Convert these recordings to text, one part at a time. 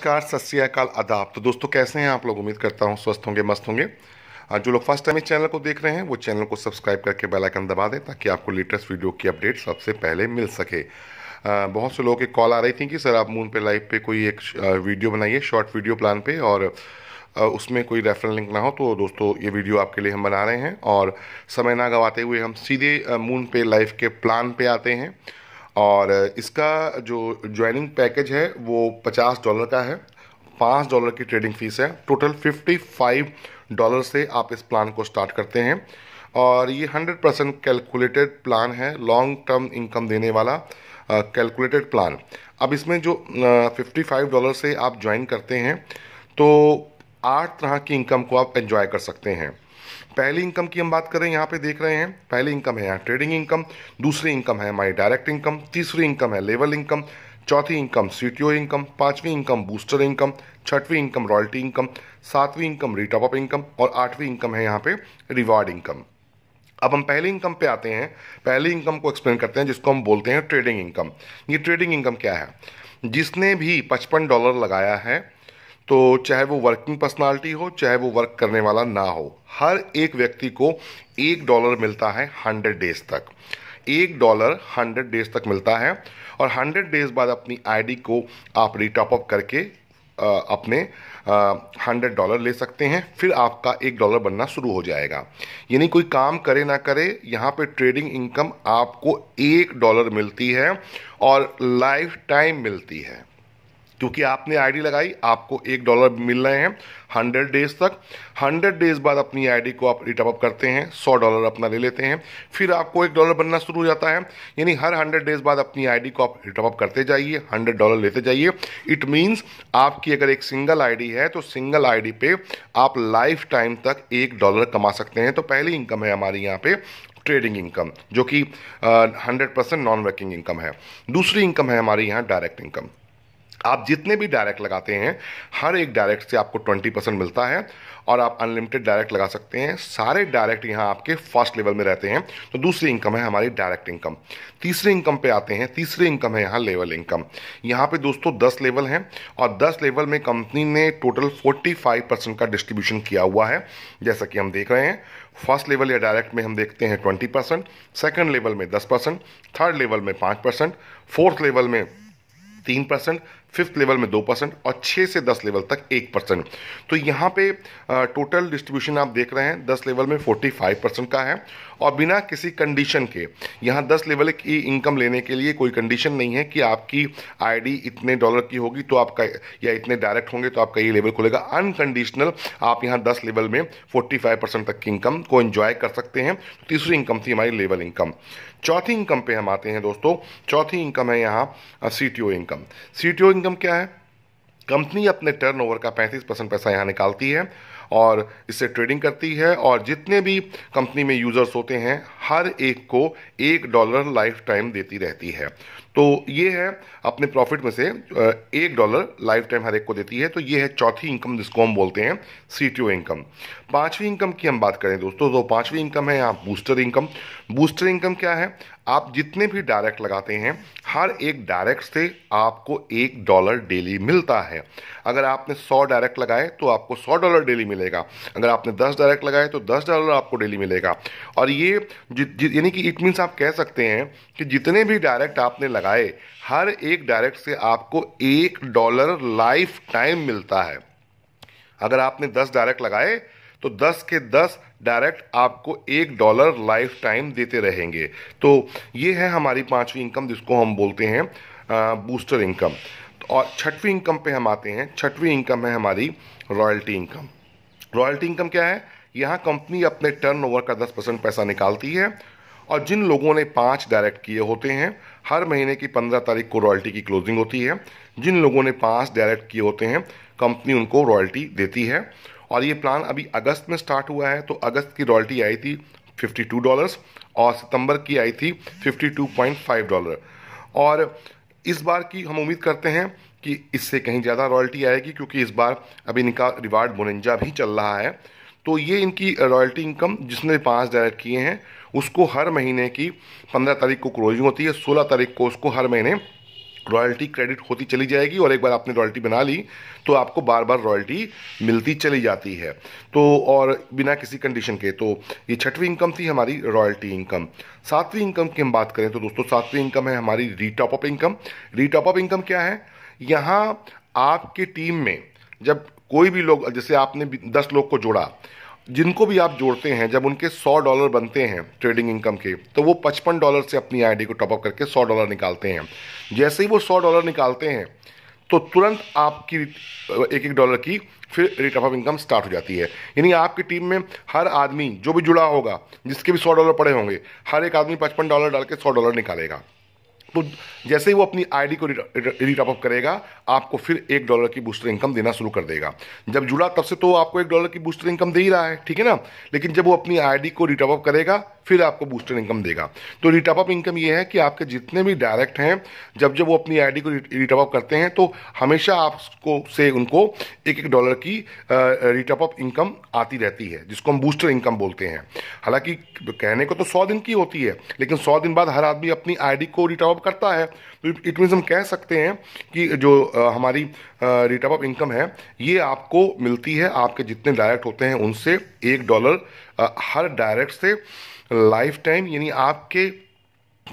नमस्कार सत श्रीकाल आदाब तो दोस्तों कैसे हैं आप लोग उम्मीद करता हूँ स्वस्थ होंगे मस्त होंगे जो लोग फर्स्ट टाइम इस चैनल को देख रहे हैं वो चैनल को सब्सक्राइब करके बेल आइकन दबा दें ताकि आपको लेटेस्ट वीडियो की अपडेट सबसे पहले मिल सके बहुत से लोगों की कॉल आ रही थी कि सर आप मून पे लाइव पे कोई एक वीडियो बनाइए शॉर्ट वीडियो प्लान पे और उसमें कोई रेफरल लिंक ना हो तो दोस्तों ये वीडियो आपके लिए हम बना रहे हैं और समय ना गंवाते हुए हम सीधे मून पे लाइव के प्लान पर आते हैं और इसका जो ज्वाइनिंग पैकेज है वो पचास डॉलर का है पाँच डॉलर की ट्रेडिंग फ़ीस है टोटल फिफ्टी फाइव डॉलर से आप इस प्लान को स्टार्ट करते हैं और ये हंड्रेड परसेंट कैलकुलेटेड प्लान है लॉन्ग टर्म इनकम देने वाला कैलकुलेटेड uh, प्लान अब इसमें जो फिफ्टी फाइव डॉलर से आप ज्वाइन करते हैं तो आठ तरह की इनकम को आप एंजॉय कर सकते हैं पहली इनकम की हम बात करें यहाँ पे देख रहे हैं पहली इनकम है यहाँ ट्रेडिंग इनकम दूसरी इनकम है हमारी डायरेक्ट इनकम तीसरी इनकम है लेवल इनकम चौथी इनकम सी इनकम पांचवी इनकम बूस्टर इनकम छठवीं इनकम रॉयल्टी इनकम सातवीं इनकम रिटॉप ऑफ इनकम और आठवीं इनकम है यहाँ पे रिवार्ड इनकम अब हम पहली इनकम पे आते हैं पहली इनकम को एक्सप्लेन करते हैं जिसको हम बोलते हैं ट्रेडिंग इनकम ये ट्रेडिंग इनकम क्या है जिसने भी पचपन डॉलर लगाया है तो चाहे वो वर्किंग पर्सनालिटी हो चाहे वो वर्क करने वाला ना हो हर एक व्यक्ति को एक डॉलर मिलता है हंड्रेड डेज तक एक डॉलर हंड्रेड डेज तक मिलता है और हंड्रेड डेज बाद अपनी आईडी को आप रिटॉपअप करके अपने हंड्रेड डॉलर ले सकते हैं फिर आपका एक डॉलर बनना शुरू हो जाएगा यानी कोई काम करे ना करे यहाँ पे ट्रेडिंग इनकम आपको एक डॉलर मिलती है और लाइफ टाइम मिलती है क्योंकि आपने आईडी लगाई आपको एक डॉलर मिल रहे हैं हंड्रेड डेज तक हंड्रेड डेज बाद अपनी आईडी को आप रिटअप करते हैं सौ डॉलर अपना ले लेते हैं फिर आपको एक डॉलर बनना शुरू हो जाता है यानी हर हंड्रेड डेज बाद अपनी आईडी को आप रिटअप करते जाइए हंड्रेड डॉलर लेते जाइए इट मीन्स आपकी अगर एक सिंगल आईडी है तो सिंगल आईडी पे आप लाइफ टाइम तक एक डॉलर कमा सकते हैं तो पहली इनकम है हमारी यहाँ पे ट्रेडिंग इनकम जो कि hundred percent non working income है दूसरी इनकम है हमारी यहाँ डायरेक्ट इनकम आप जितने भी डायरेक्ट लगाते हैं हर एक डायरेक्ट से आपको 20 परसेंट मिलता है और आप अनलिमिटेड डायरेक्ट लगा सकते हैं सारे डायरेक्ट यहाँ आपके फर्स्ट लेवल में रहते हैं तो दूसरी इनकम है हमारी डायरेक्ट इनकम तीसरे इनकम पे आते हैं तीसरी इनकम है यहाँ लेवल इनकम यहाँ पे दोस्तों दस लेवल हैं और दस लेवल में कंपनी ने टोटल फोर्टी परसेंट का डिस्ट्रीब्यूशन किया हुआ है जैसा कि हम देख रहे हैं फर्स्ट लेवल या डायरेक्ट में हम देखते हैं ट्वेंटी परसेंट सेकेंड लेवल में दस परसेंट थर्ड लेवल में पांच परसेंट फोर्थ लेवल में तीन परसेंट फिफ्थ लेवल में दो परसेंट और छः से दस लेवल तक एक परसेंट तो यहाँ पे टोटल डिस्ट्रीब्यूशन आप देख रहे हैं दस लेवल में फोर्टी फाइव परसेंट का है और बिना किसी कंडीशन के यहाँ दस लेवल की इनकम लेने के लिए कोई कंडीशन नहीं है कि आपकी आईडी इतने डॉलर की होगी तो आपका या इतने डायरेक्ट होंगे तो आपका ये लेवल खुलेगा अनकंडीशनल आप यहाँ दस लेवल में फोर्टी फाइव परसेंट तक की इनकम को इन्जॉय कर सकते हैं तो तीसरी इनकम थी हमारी लेवल इनकम चौथी इनकम पे हम आते हैं दोस्तों चौथी इनकम है यहाँ C T O income C income क्या है कंपनी अपने टर्नओवर का 35 परसेंट पैसा यहाँ निकालती है और इससे ट्रेडिंग करती है और जितने भी कंपनी में यूजर्स होते हैं हर एक को एक डॉलर लाइफ टाइम देती रहती है तो ये है अपने प्रॉफिट में से एक डॉलर लाइफ टाइम हर एक को देती है तो ये है चौथी इनकम जिसको हम बोलते हैं सी इनकम पांचवी इनकम की हम बात करें दोस्तों तो पांचवी इनकम है यहाँ बूस्टर इनकम बूस्टर इनकम क्या है आप जितने भी डायरेक्ट लगाते हैं हर एक डायरेक्ट से आपको एक डॉलर डेली मिलता है अगर आपने सौ डायरेक्ट लगाए तो आपको सौ डॉलर डेली मिलेगा अगर आपने दस डायरेक्ट लगाए तो दस डॉलर आपको डेली मिलेगा और ये यानी कि इट मीन्स आप कह सकते हैं कि जितने भी डायरेक्ट आपने लगा लगाए हर एक डायरेक्ट से आपको एक डॉलर लाइफ टाइम मिलता है अगर आपने दस डायरेक्ट लगाए तो दस के दस डायरेक्ट आपको एक डॉलर लाइफ टाइम देते रहेंगे तो ये है हमारी पांचवी इनकम जिसको हम बोलते हैं आ, बूस्टर इनकम और छठवीं इनकम पे हम आते हैं छठवीं इनकम है हमारी रॉयल्टी इनकम रॉयल्टी इनकम क्या है यहाँ कंपनी अपने टर्नओवर का 10 परसेंट पैसा निकालती है और जिन लोगों ने पांच डायरेक्ट किए होते हैं हर महीने की पंद्रह तारीख को रॉयल्टी की क्लोजिंग होती है जिन लोगों ने पास डायरेक्ट किए होते हैं कंपनी उनको रॉयल्टी देती है और ये प्लान अभी अगस्त में स्टार्ट हुआ है तो अगस्त की रॉयल्टी आई थी 52 डॉलर्स और सितंबर की आई थी 52.5 डॉलर और इस बार की हम उम्मीद करते हैं कि इससे कहीं ज़्यादा रॉयल्टी आएगी क्योंकि इस बार अभी इनका रिवार्ड बुनंजा भी चल रहा है तो ये इनकी रॉयल्टी इनकम जिसने पाँच डायरेक्ट किए हैं उसको हर महीने की पंद्रह तारीख को क्लोजिंग होती है सोलह तारीख को उसको हर महीने रॉयल्टी क्रेडिट होती चली जाएगी और एक बार आपने रॉयल्टी बना ली तो आपको बार बार रॉयल्टी मिलती चली जाती है तो और बिना किसी कंडीशन के तो ये छठवीं इनकम थी हमारी रॉयल्टी इनकम सातवीं इनकम की हम बात करें तो दोस्तों सातवीं इनकम है हमारी अप इनकम रीटॉपअप इनकम क्या है यहाँ आपकी टीम में जब कोई भी लोग जैसे आपने दस लोग को जोड़ा जिनको भी आप जोड़ते हैं जब उनके 100 डॉलर बनते हैं ट्रेडिंग इनकम के तो वो 55 डॉलर से अपनी आईडी को टॉपअप करके 100 डॉलर निकालते हैं जैसे ही वो 100 डॉलर निकालते हैं तो तुरंत आपकी एक एक डॉलर की फिर रेट ऑफ इनकम स्टार्ट हो जाती है यानी आपकी टीम में हर आदमी जो भी जुड़ा होगा जिसके भी सौ डॉलर पड़े होंगे हर एक आदमी पचपन डॉलर डाल के सौ डॉलर निकालेगा तो जैसे ही वो अपनी आईडी को रिटॉपअप करेगा आपको फिर एक डॉलर की बूस्टर इनकम देना शुरू कर देगा जब जुड़ा तब से तो आपको एक डॉलर की बूस्टर इनकम दे ही रहा है ठीक है ना लेकिन जब वो अपनी आईडी को रिटॉपअप करेगा फिर आपको बूस्टर इनकम देगा तो रीटॉप अप इनकम ये है कि आपके जितने भी डायरेक्ट हैं जब जब वो अपनी आईडी को रीटॉप अप करते हैं तो हमेशा आपको से उनको एक एक डॉलर की रीटॉप अप इनकम आती रहती है जिसको हम बूस्टर इनकम बोलते हैं हालांकि कहने को तो सौ दिन की होती है लेकिन सौ दिन बाद हर आदमी अपनी आई को रीटॉप अप करता है तो इट मीन्स हम कह सकते हैं कि जो हमारी रिटर्न ऑफ इनकम है ये आपको मिलती है आपके जितने डायरेक्ट होते हैं उनसे एक डॉलर हर डायरेक्ट से लाइफ टाइम यानी आपके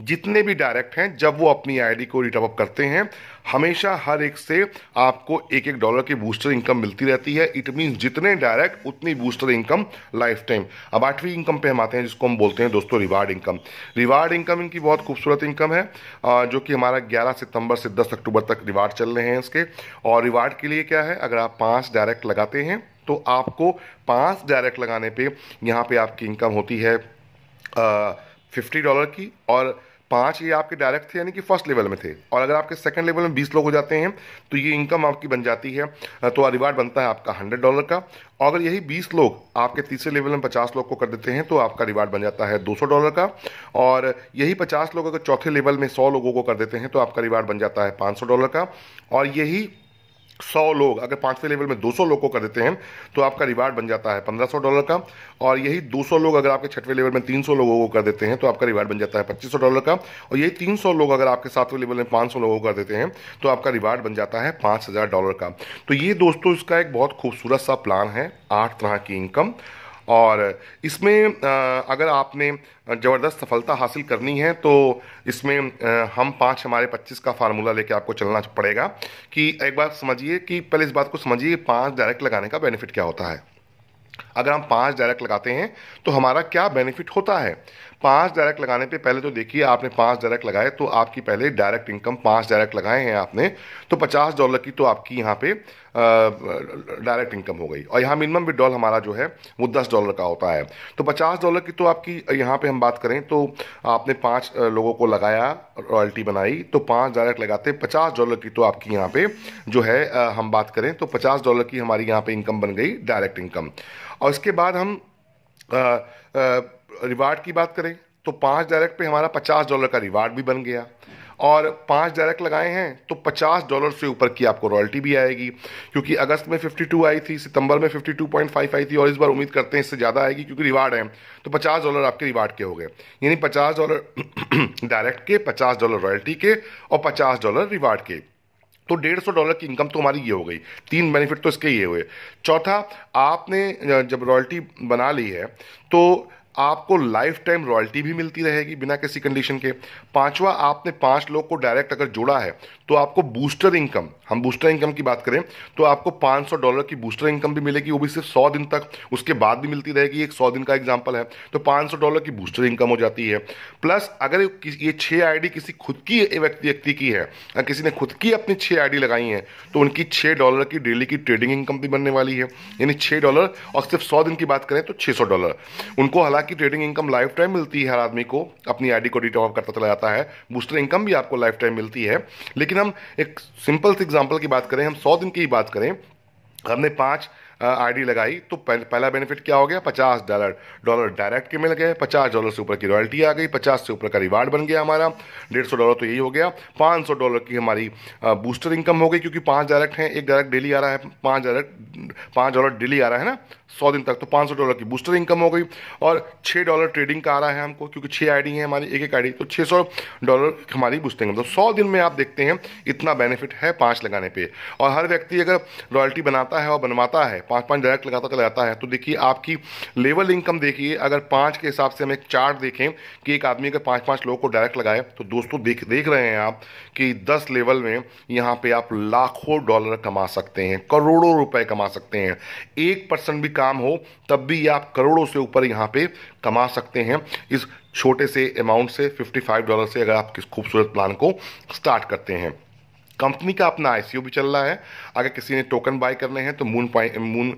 जितने भी डायरेक्ट हैं जब वो अपनी आईडी को रिटर्न करते हैं हमेशा हर एक से आपको एक एक डॉलर की बूस्टर इनकम मिलती रहती है इट मीन्स जितने डायरेक्ट उतनी बूस्टर इनकम लाइफ टाइम अब आठवीं इनकम पे हम आते हैं जिसको हम बोलते हैं दोस्तों रिवार्ड इनकम रिवार्ड इनकम इनकी बहुत खूबसूरत इनकम है जो कि हमारा ग्यारह सितंबर से दस अक्टूबर तक रिवार्ड चल रहे हैं इसके और रिवार्ड के लिए क्या है अगर आप पाँच डायरेक्ट लगाते हैं तो आपको पाँच डायरेक्ट लगाने पर यहाँ पर आपकी इनकम होती है फिफ्टी डॉलर की और पाँच ये आपके डायरेक्ट थे यानी कि फर्स्ट लेवल में थे और अगर आपके सेकंड लेवल में बीस लोग हो जाते हैं तो ये इनकम आपकी बन जाती है तो रिवार्ड बनता है आपका हंड्रेड डॉलर का और अगर यही बीस लोग आपके तीसरे लेवल में पचास लोग को कर देते हैं तो आपका रिवार्ड बन जाता है दो सौ डॉलर का और यही पचास लोग अगर चौथे लेवल में सौ लोगों को कर देते हैं तो आपका रिवार्ड बन जाता है पाँच सौ डॉलर का और यही सौ लोग अगर पांचवें लेवल में दो सौ लोग को कर देते हैं तो आपका रिवार्ड बन जाता है पंद्रह सौ डॉलर का और यही दो सौ लोग अगर आपके छठवें लेवल में तीन सौ लोगों को कर देते हैं तो आपका रिवार्ड बन जाता है पच्चीस सौ डॉलर का और यही तीन सौ लोग अगर आपके सातवें लेवल में पांच सौ लोगों को कर देते हैं तो आपका रिवार्ड बन जाता है पाँच हज़ार डॉलर का तो ये दोस्तों इसका एक बहुत खूबसूरत सा प्लान है आठ तरह की इनकम और इसमें अगर आपने ज़बरदस्त सफलता हासिल करनी है तो इसमें हम पाँच हमारे पच्चीस का फार्मूला लेके आपको चलना पड़ेगा कि एक बात समझिए कि पहले इस बात को समझिए पाँच डायरेक्ट लगाने का बेनिफिट क्या होता है अगर हम पाँच डायरेक्ट लगाते हैं तो हमारा क्या बेनिफिट होता है पांच डायरेक्ट लगाने पे पहले तो देखिए आपने पांच डायरेक्ट लगाए तो आपकी पहले डायरेक्ट इनकम पांच डायरेक्ट लगाए हैं आपने तो पचास डॉलर की तो आपकी यहाँ पे डायरेक्ट इनकम हो गई और यहाँ मिनिमम विड्रॉल हमारा जो है वो दस डॉलर का होता है तो पचास डॉलर की तो आपकी यहाँ पे हम बात करें तो आपने पाँच लोगों को लगाया रॉयल्टी बनाई तो पाँच डायरेक्ट लगाते पचास डॉलर की तो आपकी यहाँ पे जो है हम बात करें तो पचास डॉलर की हमारी यहाँ पे इनकम बन गई डायरेक्ट इनकम और इसके बाद हम आ, आ, रिवार्ड की बात करें तो पाँच डायरेक्ट पे हमारा पचास डॉलर का रिवार्ड भी बन गया और पांच डायरेक्ट लगाए हैं तो पचास डॉलर से ऊपर की आपको रॉयल्टी भी आएगी क्योंकि अगस्त में 52 आई थी सितंबर में 52.5 आई थी और इस बार उम्मीद करते हैं इससे ज़्यादा आएगी क्योंकि रिवार्ड है तो पचास डॉलर आपके रिवार्ड के हो गए यानी पचास डॉलर डायरेक्ट के पचास डॉलर रॉयल्टी के और पचास डॉलर रिवार्ड के तो डेढ़ सौ डॉलर की इनकम तो हमारी ये हो गई तीन बेनिफिट तो इसके ये हुए चौथा आपने जब रॉयल्टी बना ली है तो आपको लाइफ टाइम रॉयल्टी भी मिलती रहेगी बिना किसी कंडीशन के पांचवा आपने पांच लोग को डायरेक्ट अगर जोड़ा है तो आपको बूस्टर इनकम हम बूस्टर इनकम की बात करें तो आपको 500 डॉलर की बूस्टर इनकम भी मिलेगी वो भी सिर्फ 100 दिन तक उसके बाद भी मिलती रहेगी एक 100 दिन का एग्जाम्पल है तो 500 डॉलर की बूस्टर इनकम हो जाती है प्लस अगर ये छः आईडी किसी खुद की व्यक्ति की है किसी ने खुद की अपनी छः आईडी लगाई है तो उनकी छः डॉलर की डेली की ट्रेडिंग इनकम भी बनने वाली है यानी छः डॉलर और सिर्फ सौ दिन की बात करें तो छः डॉलर उनको हालांकि की ट्रेडिंग इनकम लाइफ टाइम मिलती है हर आदमी को अपनी आईडी को डिटॉप करता चला जाता है बूस्टर इनकम भी आपको लाइफ टाइम मिलती है लेकिन हम एक सिंपल से एग्जाम्पल की बात करें हम सौ दिन की बात करें हमने पाँच आईडी लगाई तो पहला बेनिफिट क्या हो गया पचास डॉलर डॉलर डायरेक्ट के मिल गए पचास डॉलर से ऊपर की रॉयल्टी आ गई पचास से ऊपर का रिवार्ड बन गया हमारा डेढ़ सौ डॉलर तो यही हो गया पाँच सौ डॉलर की हमारी बूस्टर इनकम हो गई क्योंकि पाँच डायरेक्ट हैं एक डायरेक्ट डेली आ रहा है पाँच डायरेक्ट पाँच डॉलर डेली आ रहा है ना सौ दिन तक तो पाँच सौ डॉलर की बूस्टर इनकम हो गई और छः डॉलर ट्रेडिंग का आ रहा है हमको क्योंकि छः आईडी है हमारी एक एक आईडी तो छः सौ डॉलर हमारी बूस्टर इनकम तो सौ दिन में आप देखते हैं इतना बेनिफिट है पाँच लगाने पर और हर व्यक्ति अगर रॉयल्टी बनाता है और बनवाता है पाँच पाँच डायरेक्ट लगाता चला जाता है तो देखिए आपकी लेवल इनकम देखिए अगर पाँच के हिसाब से हम एक चार्ट देखें कि एक आदमी अगर पाँच पाँच लोगों को डायरेक्ट लगाए तो दोस्तों देख देख रहे हैं आप कि दस लेवल में यहाँ पे आप लाखों डॉलर कमा सकते हैं करोड़ों रुपए कमा सकते हैं एक परसेंट भी काम हो तब भी आप करोड़ों से ऊपर यहाँ पे कमा सकते हैं इस छोटे से अमाउंट से 55 डॉलर से अगर आप किस खूबसूरत प्लान को स्टार्ट करते हैं कंपनी का अपना आईसीओ भी चल रहा है अगर किसी ने टोकन बाय करने हैं तो मून मून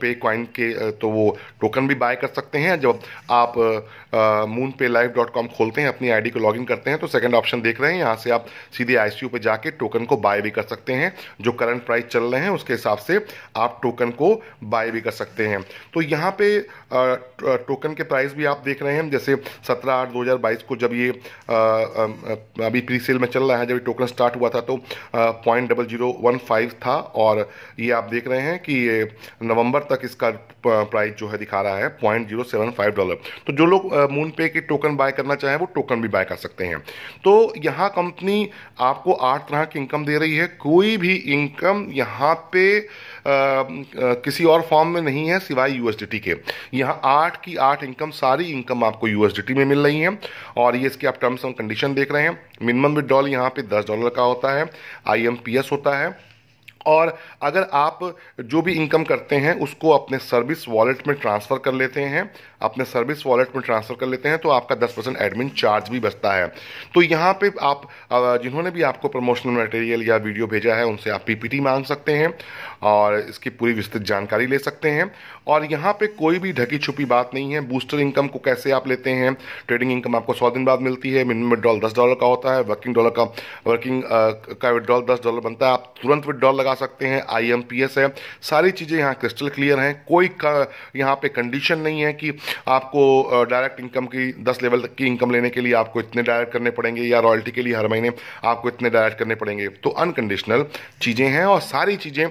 पे क्वाइन के तो वो टोकन भी बाय कर सकते हैं जब आप मून पे लाइव डॉट कॉम खोलते हैं अपनी आईडी को लॉगिन करते हैं तो सेकंड ऑप्शन देख रहे हैं यहाँ से आप सीधे आईसीओ पे जाके टोकन को बाय भी कर सकते हैं जो करंट प्राइस चल रहे हैं उसके हिसाब से आप टोकन को बाय भी कर सकते हैं तो यहाँ पे टोकन के प्राइस भी आप देख रहे हैं जैसे सत्रह आठ दो को जब ये अभी प्री सेल में चल रहा है जब टोकन स्टार्ट स्टार्ट हुआ था तो point double zero one five था और ये आप देख रहे हैं कि ये नवंबर तक इसका प्राइस जो है दिखा रहा है point zero seven five dollar तो जो लोग मून पे के टोकन बाय करना चाहें वो टोकन भी बाय कर सकते हैं तो यहाँ कंपनी आपको आठ तरह की इनकम दे रही है कोई भी इनकम यहाँ पे आ, आ, किसी और फॉर्म में नहीं है सिवाय यूएसडीटी के यहाँ आठ की आठ इनकम सारी इनकम आपको यूएसडीटी में मिल रही है और ये इसके आप टर्म्स एंड कंडीशन देख रहे हैं मिनिमम विदड्रॉल यहाँ पे दस डॉलर का का होता है आईएमपीएस होता है और अगर आप जो भी इनकम करते हैं उसको अपने सर्विस वॉलेट में ट्रांसफ़र कर लेते हैं अपने सर्विस वॉलेट में ट्रांसफ़र कर लेते हैं तो आपका दस परसेंट एडमिन चार्ज भी बचता है तो यहाँ पे आप जिन्होंने भी आपको प्रमोशनल मटेरियल या वीडियो भेजा है उनसे आप पीपीटी मांग सकते हैं और इसकी पूरी विस्तृत जानकारी ले सकते हैं और यहाँ पे कोई भी ढकी छुपी बात नहीं है बूस्टर इनकम को कैसे आप लेते हैं ट्रेडिंग इनकम आपको सौ दिन बाद मिलती है मिनिमम विड्रॉल दस डॉलर का होता है वर्किंग डॉलर का वर्किंग का विड्रॉल दस डॉलर बनता है आप तुरंत विड्रॉल लगा सकते हैं आई है सारी चीज़ें यहाँ क्रिस्टल क्लियर हैं कोई यहाँ पर कंडीशन नहीं है कि आपको डायरेक्ट इनकम की दस लेवल तक की इनकम लेने के लिए आपको इतने डायरेक्ट करने पड़ेंगे या रॉयल्टी के लिए हर महीने आपको इतने डायरेक्ट करने पड़ेंगे तो अनकंडीशनल चीज़ें हैं और सारी चीज़ें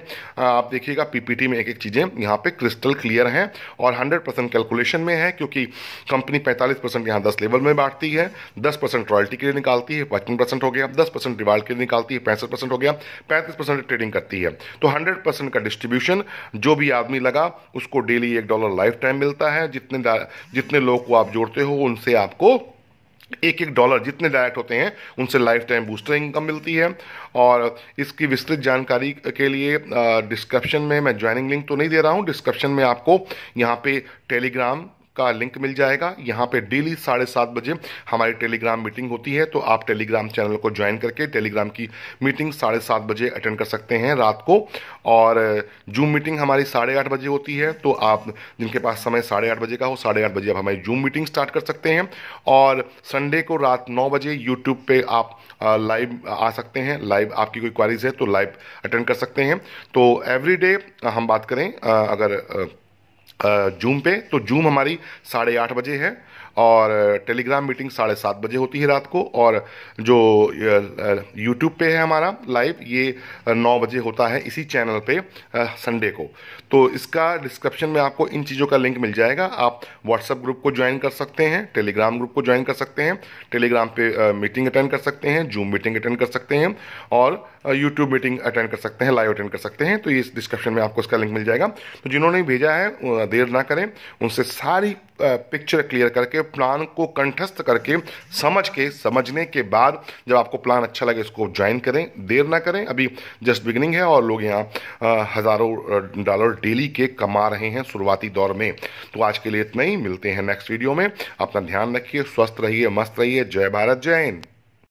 आप देखिएगा पीपीटी में एक एक चीज़ें यहाँ पे क्रिस्टल क्लियर हैं और हंड्रेड परसेंट कैलकुलेशन में है क्योंकि कंपनी पैंतालीस परसेंट यहाँ दस लेवल में बांटती है दस परसेंट रॉयल्टी के लिए निकालती है पचपन परसेंट हो गया दस परसेंट डिवाल्ट के लिए निकालती है पैंसठ परसेंट हो गया पैंतीस परसेंट ट्रेडिंग करती है तो हंड्रेड परसेंट का डिस्ट्रीब्यूशन जो भी आदमी लगा उसको डेली एक डॉलर लाइफ टाइम मिलता है जितने जितने लोग को आप जोड़ते हो उनसे आपको एक एक डॉलर जितने डायरेक्ट होते हैं उनसे लाइफ टाइम बूस्टर इनकम मिलती है और इसकी विस्तृत जानकारी के लिए डिस्क्रिप्शन में मैं ज्वाइनिंग लिंक तो नहीं दे रहा हूँ डिस्क्रिप्शन में आपको यहाँ पे टेलीग्राम का लिंक मिल जाएगा यहाँ पे डेली साढ़े सात बजे हमारी टेलीग्राम मीटिंग होती है तो आप टेलीग्राम चैनल को ज्वाइन करके टेलीग्राम की मीटिंग साढ़े सात बजे अटेंड कर सकते हैं रात को और जूम मीटिंग हमारी साढ़े आठ बजे होती है तो आप जिनके पास समय साढ़े आठ बजे का हो साढ़े आठ बजे आप हमारी जूम मीटिंग स्टार्ट कर सकते हैं और संडे को रात नौ बजे यूट्यूब पर आप लाइव आ सकते हैं लाइव आपकी कोई क्वारीज है तो लाइव अटेंड कर सकते हैं तो एवरी हम बात करें अगर जूम पे तो जूम हमारी साढ़े आठ बजे है और टेलीग्राम मीटिंग साढ़े सात बजे होती है रात को और जो यूट्यूब पे है हमारा लाइव ये नौ बजे होता है इसी चैनल पे संडे को तो इसका डिस्क्रिप्शन में आपको इन चीज़ों का लिंक मिल जाएगा आप व्हाट्सएप ग्रुप को ज्वाइन कर सकते हैं टेलीग्राम ग्रुप को ज्वाइन कर सकते हैं टेलीग्राम पे मीटिंग अटेंड कर सकते हैं जूम मीटिंग अटेंड कर सकते हैं और यूट्यूब मीटिंग अटेंड कर सकते हैं लाइव अटेंड कर सकते हैं तो इस डिस्क्रिप्शन में आपको इसका लिंक मिल जाएगा तो जिन्होंने भेजा है देर ना करें उनसे सारी पिक्चर क्लियर करके प्लान को कंठस्थ करके समझ के समझने के बाद जब आपको प्लान अच्छा लगे इसको ज्वाइन करें देर ना करें अभी जस्ट बिगनिंग है और लोग यहाँ हज़ारों डॉलर डेली के कमा रहे हैं शुरुआती दौर में तो आज के लिए इतना ही मिलते हैं नेक्स्ट वीडियो में अपना ध्यान रखिए स्वस्थ रहिए मस्त रहिए जय भारत जय हिंद